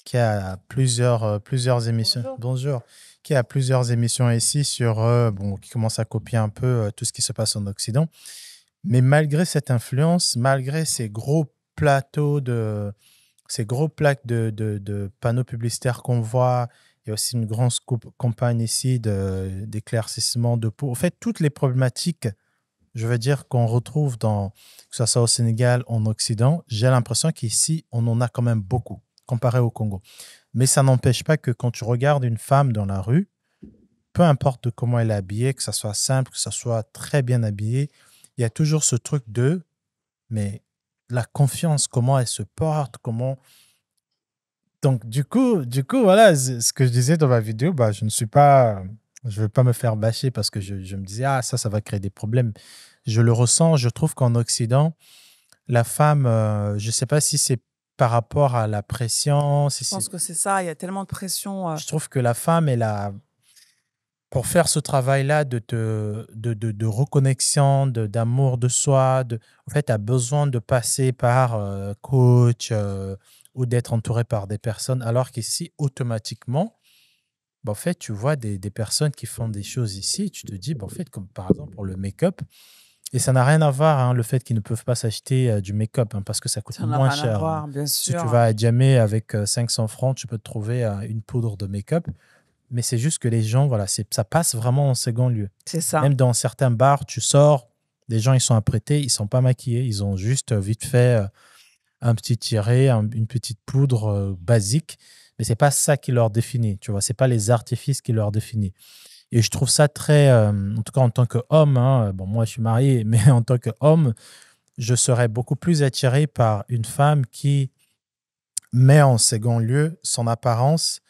qui a plusieurs, plusieurs émissions. Bonjour. qui a plusieurs émissions ici sur, bon, qui commence à copier un peu tout ce qui se passe en Occident. Mais malgré cette influence, malgré ces gros plateaux de ces gros plaques de, panneaux publicitaires qu'on voit, il y a aussi une grande campagne ici d'éclaircissement de, peau. En fait, toutes les problématiques, je veux dire, qu'on retrouve dans, que ce soit au Sénégal, en Occident, j'ai l'impression qu'ici, on en a quand même beaucoup comparé au Congo. Mais ça n'empêche pas que quand tu regardes une femme dans la rue, peu importe comment elle est habillée, que ce soit simple, que ce soit très bien habillée, il y a toujours ce truc de, mais la confiance, comment elle se porte, comment... Donc, du coup, du coup voilà, ce que je disais dans ma vidéo, bah, je ne suis pas... Je veux pas me faire bâcher parce que je, me disais, ah, ça, ça va créer des problèmes. Je le ressens, je trouve qu'en Occident, la femme, euh, je sais pas si c'est par rapport à la pression. je pense que c'est ça, il y a tellement de pression. Euh. Je trouve que la femme, elle a, pour faire ce travail-là de, de, de, de reconnexion, d'amour de, soi, de, en fait, tu as besoin de passer par euh, coach euh, ou d'être entouré par des personnes, alors qu'ici, automatiquement, bah, en fait, tu vois des, des, personnes qui font des choses ici, tu te dis, bah, en fait, comme par exemple pour le make-up, et ça n'a rien à voir, hein, le fait qu'ils ne peuvent pas s'acheter euh, du make-up, hein, parce que ça coûte moins cher. Hein. Si tu vas à Djamé avec 500 francs, tu peux te trouver une poudre de make-up mais c'est juste que les gens, voilà, ça passe vraiment en second lieu. C'est ça. Même dans certains bars, tu sors, les gens, ils sont apprêtés, ils sont pas maquillés, ils ont juste euh, vite fait euh, un petit tiré, une petite poudre euh, basique, mais c'est pas ça qui leur définit, tu vois, c'est pas les artifices qui leur définit. Et je trouve ça très, en tout cas en tant qu'homme, hein, bon, moi je suis marié, (laughs) mais en tant qu'homme, je serais beaucoup plus attiré par une femme qui met en second lieu son apparence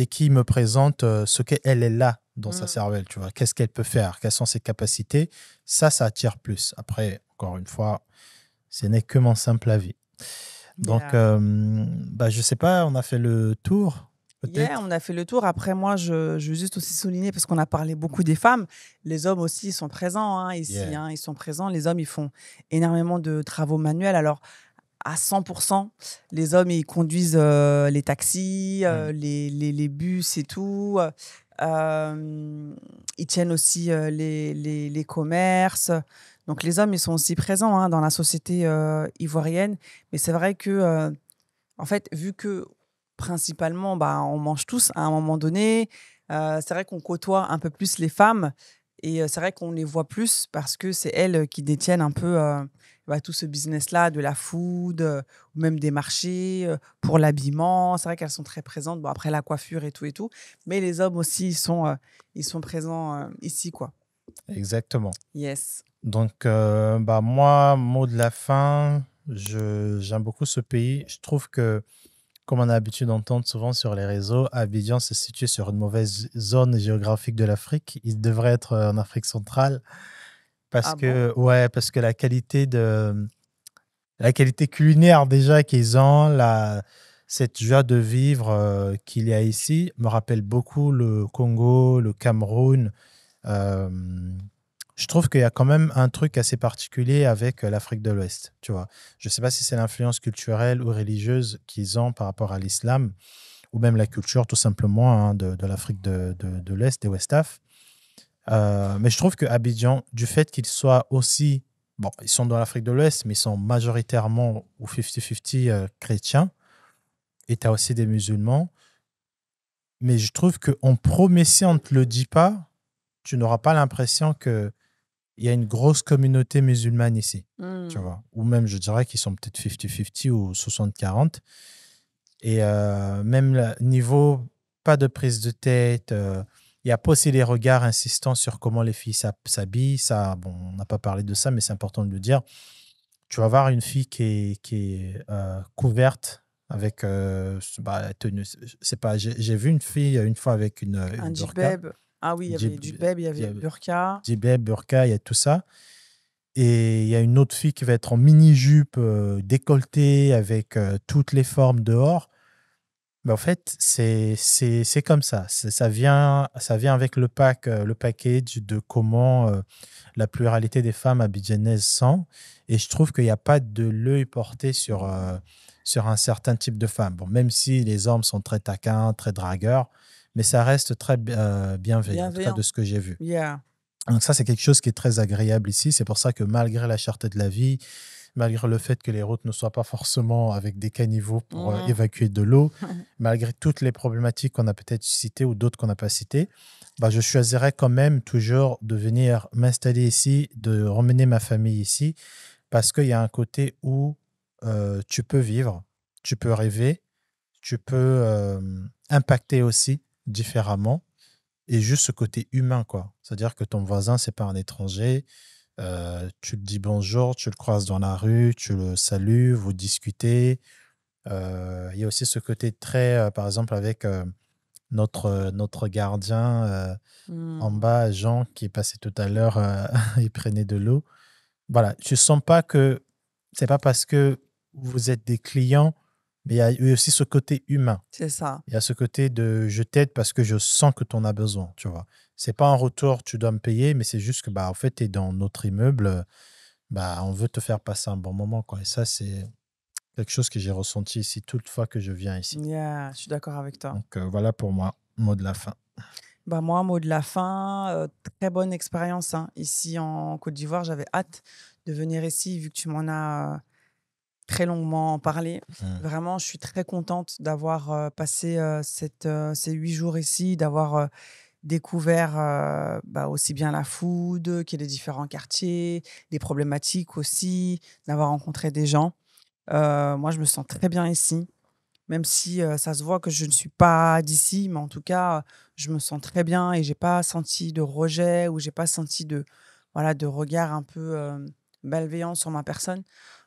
et qui me présente euh, ce qu'elle est là dans sa mm. cervelle, tu vois, qu'est-ce qu'elle peut faire, quelles sont ses capacités, ça, ça attire plus. Après, encore une fois, ce n'est que mon simple avis. Donc, euh, bah, je ne sais pas, on a fait le tour. on a fait le tour. Après, moi, je, veux juste aussi souligner, parce qu'on a parlé beaucoup des femmes, les hommes aussi, sont présents hein, ici. Hein, ils sont présents. Les hommes, ils font énormément de travaux manuels. Alors, à 100%. Les hommes, ils conduisent euh, les taxis, euh, les, bus et tout. Euh, ils tiennent aussi les, les, commerces. Donc les hommes, ils sont aussi présents hein, dans la société ivoirienne. Mais c'est vrai que, en fait, vu que principalement, bah, on mange tous à un moment donné, c'est vrai qu'on côtoie un peu plus les femmes. Et c'est vrai qu'on les voit plus parce que c'est elles qui détiennent un peu bah, tout ce business-là de la food, ou même des marchés pour l'habillement. C'est vrai qu'elles sont très présentes, bon, après la coiffure et tout et tout. Mais les hommes aussi, ils sont, ils sont présents ici, quoi. Exactement. Yes. Donc, bah, moi, mot de la fin, j'aime beaucoup ce pays. Je trouve que comme on a l'habitude d'entendre souvent sur les réseaux, Abidjan se situe sur une mauvaise zone géographique de l'Afrique. Il devrait être euh, en Afrique centrale parce ah que ouais, parce que la qualité de la qualité culinaire déjà qu'ils ont, la, cette joie de vivre euh, qu'il y a ici me rappelle beaucoup le Congo, le Cameroun. Euh, je trouve qu'il y a quand même un truc assez particulier avec euh, l'Afrique de l'Ouest, tu vois. Je ne sais pas si c'est l'influence culturelle ou religieuse qu'ils ont par rapport à l'islam, ou même la culture tout simplement hein, de, l'Afrique de, de, l'Ouest, des Westaf. Euh, mais je trouve que Abidjan, du fait qu'ils soient aussi, bon, ils sont dans l'Afrique de l'Ouest, mais ils sont majoritairement ou 50-50 euh, chrétiens, et tu as aussi des musulmans. Mais je trouve qu'en si on ne te le dit pas, tu n'auras pas l'impression que il y a une grosse communauté musulmane ici, tu hmm. vois. Ou même, je dirais qu'ils sont peut-être 50-50 ou 60-40. Et euh, même niveau, pas de prise de tête. il euh, n'y a pas aussi les regards insistants sur comment les filles s'habillent. Ça, bon, on n'a pas parlé de ça, mais c'est important de le dire. Tu vas voir une fille qui est, euh, couverte avec bah, tenue. C'est pas. J'ai vu une fille une fois avec une. Un ah oui, il y avait du bebe, il y avait Burka. bebe, Burka, il y a tout ça. Et il y a une autre fille qui va être en mini-jupe euh, décolletée avec euh, toutes les formes dehors. Mais en fait, c'est comme ça. Ça vient, ça vient avec le pack, euh, le package de comment la pluralité des femmes abidjanaises sent. Et je trouve qu'il n'y a pas de l'œil porté sur, sur un certain type de femme. Bon, même si les hommes sont très taquins, très dragueurs, mais ça reste très euh, bienveillant, de ce que j'ai vu. Donc ça, c'est quelque chose qui est très agréable ici. C'est pour ça que malgré la charte de la vie, malgré le fait que les routes ne soient pas forcément avec des caniveaux pour euh, évacuer de l'eau, (laughs) malgré toutes les problématiques qu'on a peut-être citées ou d'autres qu'on n'a pas citées, bah, je choisirais quand même toujours de venir m'installer ici, de ramener ma famille ici, parce qu'il y a un côté où euh, tu peux vivre, tu peux rêver, tu peux impacter aussi différemment et juste ce côté humain, quoi. C'est-à-dire que ton voisin, c'est pas un étranger. Euh, tu le dis bonjour, tu le croises dans la rue, tu le salues, vous discutez. Euh, il y a aussi ce côté très, euh, par exemple, avec notre, notre gardien mmh. en bas, Jean, qui est passé tout à l'heure, (laughs) il prenait de l'eau. Voilà, tu sens pas que c'est pas parce que vous êtes des clients mais il y a aussi ce côté humain. C'est ça. Il y a ce côté de je t'aide parce que je sens que tu en as besoin, tu vois. C'est pas un retour, tu dois me payer, mais c'est juste que, bah, en fait, tu es dans notre immeuble, bah, on veut te faire passer un bon moment, quoi. Et ça, c'est quelque chose que j'ai ressenti ici toute fois que je viens ici. je suis d'accord avec toi. Donc, euh, voilà pour moi, mot de la fin. Bah moi, mot de la fin, euh, très bonne expérience hein. ici en Côte d'Ivoire. J'avais hâte de venir ici vu que tu m'en as très longuement en parler. Mmh. Vraiment, je suis très contente d'avoir euh, passé euh, cette, euh, ces huit jours ici, d'avoir découvert bah, aussi bien la food que les différents quartiers, des problématiques aussi, d'avoir rencontré des gens. moi, je me sens très bien ici, même si ça se voit que je ne suis pas d'ici, mais en tout cas, je me sens très bien et j'ai pas senti de rejet ou j'ai pas senti de voilà de regard un peu malveillant sur ma personne.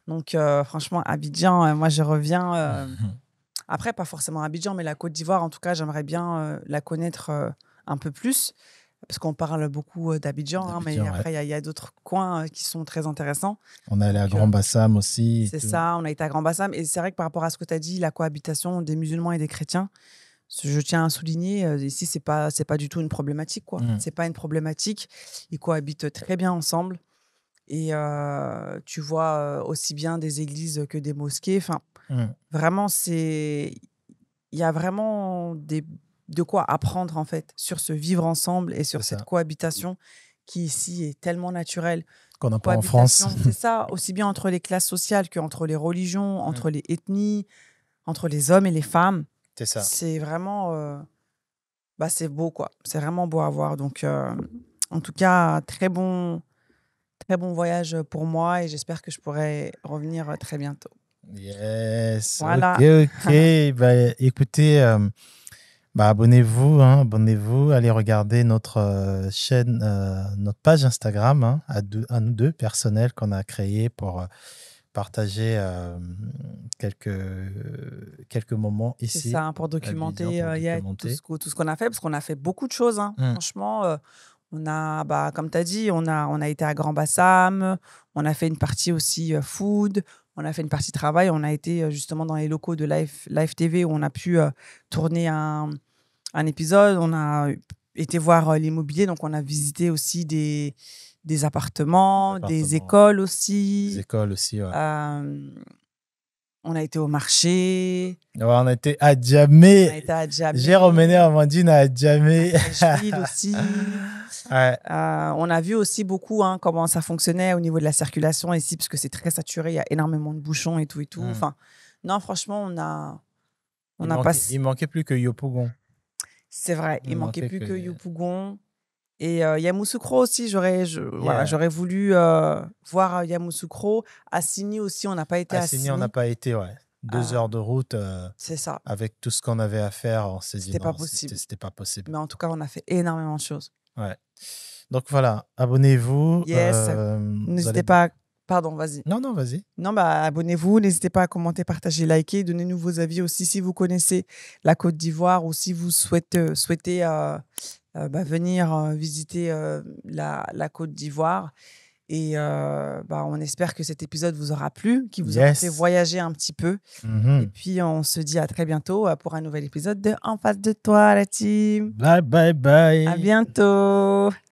Donc, euh, franchement, Abidjan, euh, moi, je reviens. Euh, (laughs) après, pas forcément Abidjan, mais la Côte d'Ivoire, en tout cas, j'aimerais bien la connaître un peu plus. Parce qu'on parle beaucoup d'Abidjan, hein, mais après, il y a, d'autres coins qui sont très intéressants. On est allé à Grand Bassam aussi. C'est ça, on a été à Grand Bassam. Et c'est vrai que par rapport à ce que tu as dit, la cohabitation des musulmans et des chrétiens, je tiens à souligner, ici, ce n'est pas, du tout une problématique. quoi. Mm. C'est pas une problématique. Ils cohabitent très bien ensemble. Et tu vois aussi bien des églises que des mosquées. Enfin, mmh. vraiment, c'est. Il y a vraiment des de quoi apprendre en fait sur ce vivre ensemble et sur cette cohabitation qui ici est tellement naturelle. Qu'on n'a pas en France. C'est (laughs) ça, aussi bien entre les classes sociales qu'entre les religions, mmh. entre les ethnies, entre les hommes et les femmes. C'est ça. C'est vraiment, bah c'est beau quoi. C'est vraiment beau à voir. Donc, en tout cas, très bon, très bon voyage pour moi et j'espère que je pourrai revenir très bientôt. Yes. Voilà. Ok, (laughs) bah, écoutez, bah, abonnez-vous, hein, abonnez-vous, allez regarder notre chaîne, notre page Instagram, hein, à, deux, deux personnels qu'on a créé pour partager quelques, quelques moments ici. C'est ça, hein, pour documenter, tout ce qu'on a fait, parce qu'on a fait beaucoup de choses, hein. mmh. franchement. On a, bah, comme tu as dit, on a, on a été à Grand Bassam, on a fait une partie aussi euh, food, on a fait une partie travail, on a été euh, justement dans les locaux de Life Life TV où on a pu euh, tourner un, épisode, on a été voir l'immobilier, donc on a visité aussi des, des appartements, des écoles aussi. Des écoles aussi, ouais. on a été au marché. on a été à Djamé. On a été à Djamé. à Djamé. À aussi. (laughs) Euh, on a vu aussi beaucoup hein, comment ça fonctionnait au niveau de la circulation ici, parce que c'est très saturé, il y a énormément de bouchons et tout et tout. Mm. Enfin, non, franchement, on a, on il a manquait, pas... Il manquait plus que Yopougon. C'est vrai, il, manquait, plus que, Yopougon. Et euh, Yamoussoukro aussi, j'aurais j'aurais voulu euh, voir Yamoussoukro. Assigny aussi, on n'a pas été à Assigny on n'a pas été, ouais. Deux ah. heures de route. c'est ça. Avec tout ce qu'on avait à faire, on s'est C'était pas possible. Mais en tout cas, on a fait énormément de choses. Ouais. Donc voilà, abonnez-vous. Yes. Euh, n'hésitez pas. Pardon, vas-y. Non, non, vas-y. Non, bah, abonnez-vous. N'hésitez pas à commenter, partager, liker. Donnez-nous vos avis aussi si vous connaissez la Côte d'Ivoire ou si vous souhaitez, euh, souhaiter euh, bah, venir visiter la Côte d'Ivoire. Et euh, bah, on espère que cet épisode vous aura plu, qui vous a aura fait voyager un petit peu. Mhm. Et puis, on se dit à très bientôt euh, pour un nouvel épisode de En face de toi, la team. Bye, bye, bye. À bientôt.